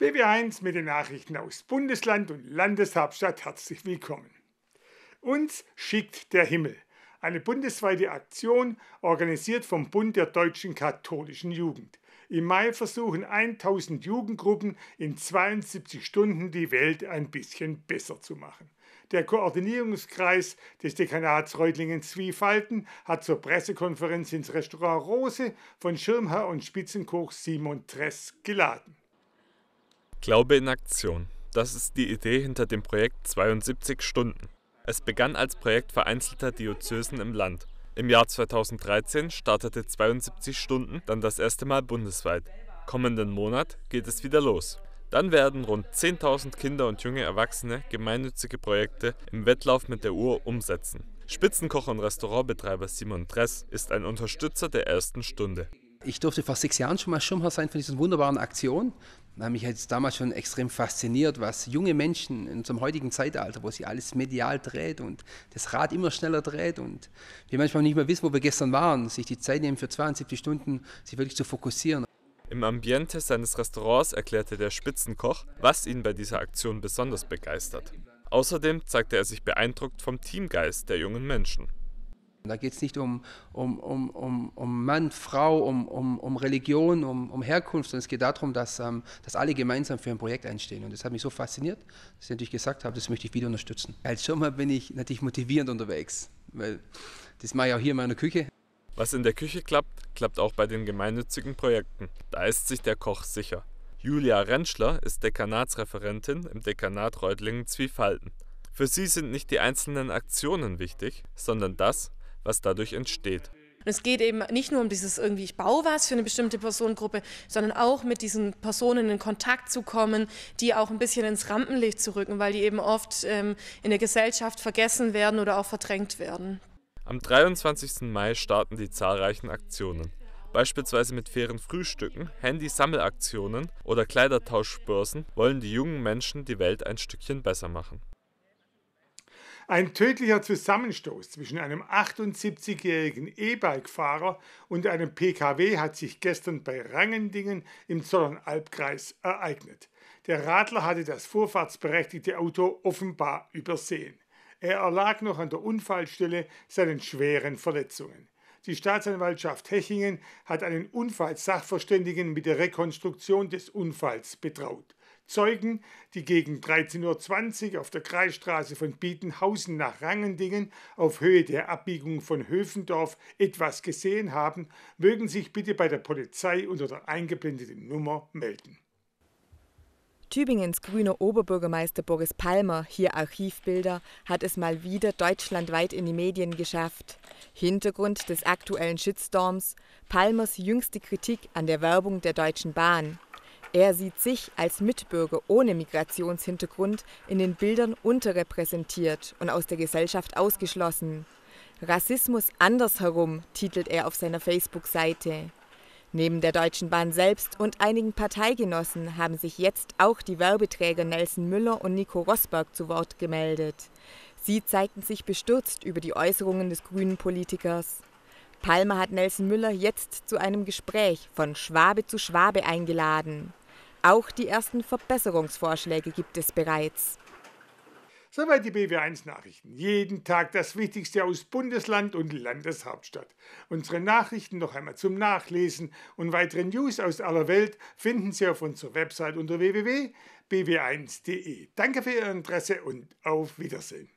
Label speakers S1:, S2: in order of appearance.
S1: BW1 mit den Nachrichten aus Bundesland und Landeshauptstadt herzlich willkommen. Uns schickt der Himmel, eine bundesweite Aktion organisiert vom Bund der deutschen katholischen Jugend. Im Mai versuchen 1000 Jugendgruppen in 72 Stunden die Welt ein bisschen besser zu machen. Der Koordinierungskreis des Dekanats Reutlingen-Zwiefalten hat zur Pressekonferenz ins Restaurant Rose von Schirmherr und Spitzenkoch Simon Tress geladen.
S2: Glaube in Aktion. Das ist die Idee hinter dem Projekt 72 Stunden. Es begann als Projekt vereinzelter Diözesen im Land. Im Jahr 2013 startete 72 Stunden dann das erste Mal bundesweit. Kommenden Monat geht es wieder los. Dann werden rund 10.000 Kinder und junge Erwachsene gemeinnützige Projekte im Wettlauf mit der Uhr umsetzen. Spitzenkoch und Restaurantbetreiber Simon Dress ist ein Unterstützer
S3: der ersten Stunde ich durfte vor sechs Jahren schon mal Schirmherr sein von diesen wunderbaren Aktionen. Da hat mich jetzt damals schon extrem fasziniert, was junge Menschen in unserem heutigen Zeitalter, wo sie alles medial dreht und das Rad immer schneller dreht und wir manchmal nicht mehr wissen, wo wir gestern waren, sich die Zeit nehmen für 72 Stunden, sich wirklich zu fokussieren.
S2: Im Ambiente seines Restaurants erklärte der Spitzenkoch, was ihn bei dieser Aktion besonders begeistert. Außerdem zeigte er sich beeindruckt vom Teamgeist der jungen Menschen.
S3: Da geht es nicht um, um, um, um, um Mann, Frau, um, um, um Religion, um, um Herkunft, sondern es geht darum, dass, ähm, dass alle gemeinsam für ein Projekt einstehen. Und das hat mich so fasziniert, dass ich natürlich gesagt habe, das möchte ich wieder unterstützen. Als Schirmer bin ich natürlich motivierend unterwegs, weil das mache ich auch hier in meiner Küche. Was in der
S2: Küche klappt, klappt auch bei den gemeinnützigen Projekten. Da ist sich der Koch sicher. Julia Rentschler ist Dekanatsreferentin im Dekanat Reutlingen-Zwiefalten. Für sie sind nicht die einzelnen Aktionen wichtig, sondern das, was dadurch entsteht. es geht eben nicht nur um dieses irgendwie, ich baue was für eine bestimmte Personengruppe, sondern auch mit diesen Personen in Kontakt zu kommen, die auch ein bisschen ins Rampenlicht zu rücken, weil die eben oft ähm, in der Gesellschaft vergessen werden oder auch verdrängt werden. Am 23. Mai starten die zahlreichen Aktionen. Beispielsweise mit fairen Frühstücken, Handysammelaktionen oder Kleidertauschbörsen wollen die jungen Menschen die Welt ein Stückchen besser machen.
S1: Ein tödlicher Zusammenstoß zwischen einem 78-jährigen E-Bike-Fahrer und einem PKW hat sich gestern bei Rangendingen im Zollernalbkreis ereignet. Der Radler hatte das vorfahrtsberechtigte Auto offenbar übersehen. Er erlag noch an der Unfallstelle seinen schweren Verletzungen. Die Staatsanwaltschaft Hechingen hat einen Unfallsachverständigen mit der Rekonstruktion des Unfalls betraut. Zeugen, die gegen 13.20 Uhr auf der Kreisstraße von Bietenhausen nach Rangendingen auf Höhe der Abbiegung von Höfendorf etwas gesehen haben, mögen sich bitte bei der Polizei unter der eingeblendeten Nummer melden.
S4: Tübingens grüner Oberbürgermeister Boris Palmer, hier Archivbilder, hat es mal wieder deutschlandweit in die Medien geschafft. Hintergrund des aktuellen Shitstorms Palmers jüngste Kritik an der Werbung der Deutschen Bahn. Er sieht sich als Mitbürger ohne Migrationshintergrund in den Bildern unterrepräsentiert und aus der Gesellschaft ausgeschlossen. Rassismus andersherum titelt er auf seiner Facebook-Seite. Neben der Deutschen Bahn selbst und einigen Parteigenossen haben sich jetzt auch die Werbeträger Nelson Müller und Nico Rosberg zu Wort gemeldet. Sie zeigten sich bestürzt über die Äußerungen des grünen Politikers. Palmer hat Nelson Müller jetzt zu einem Gespräch von Schwabe zu Schwabe eingeladen. Auch die ersten Verbesserungsvorschläge gibt es bereits. Soweit die BW1-Nachrichten.
S1: Jeden Tag das Wichtigste aus Bundesland und Landeshauptstadt. Unsere Nachrichten noch einmal zum Nachlesen und weitere News aus aller Welt finden Sie auf unserer Website unter www.bw1.de. Danke für Ihr Interesse und auf Wiedersehen.